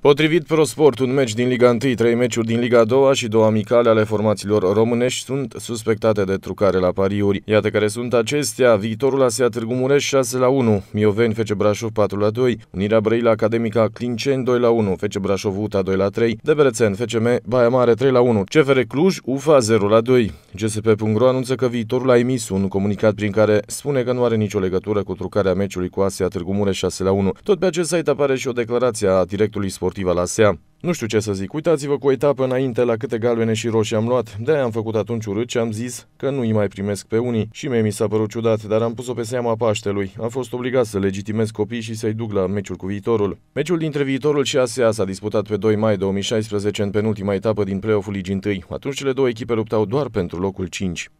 Potrivit ProSport, un meci din Liga 1, trei meciuri din Liga 2 și două amicale ale formațiilor românești sunt suspectate de trucare la pariuri. Iată care sunt acestea. Viitorul ASEA Târgu Mureș 6 la 1, Mioveni Fece Brașov 4 la 2, Unirea Brăila Academica Clinceni 2 la 1, Fece Brașov UTA 2 la 3, Debrețen FCM Baia Mare 3 la 1, CFR Cluj UFA 0 la 2. GSP.ro anunță că viitorul a emis un comunicat prin care spune că nu are nicio legătură cu trucarea meciului cu Asia Târgu Mureș 6 la 1. Tot pe acest site apare și o declarație a directului sport sportivă la SEA. Nu știu ce să zic, uitați-vă cu o etapă înainte la câte galbene și roșii am luat. de am făcut atunci urât și am zis că nu-i mai primesc pe unii. Și mie mi s-a părut ciudat, dar am pus-o pe seama Paștelui. Am fost obligat să legitimez copiii și să-i duc la meciul cu viitorul. Meciul dintre viitorul și ASEA s-a disputat pe 2 mai 2016 în penultima etapă din play-off-ul Ligii 1. Atunci cele două echipe luptau doar pentru locul 5.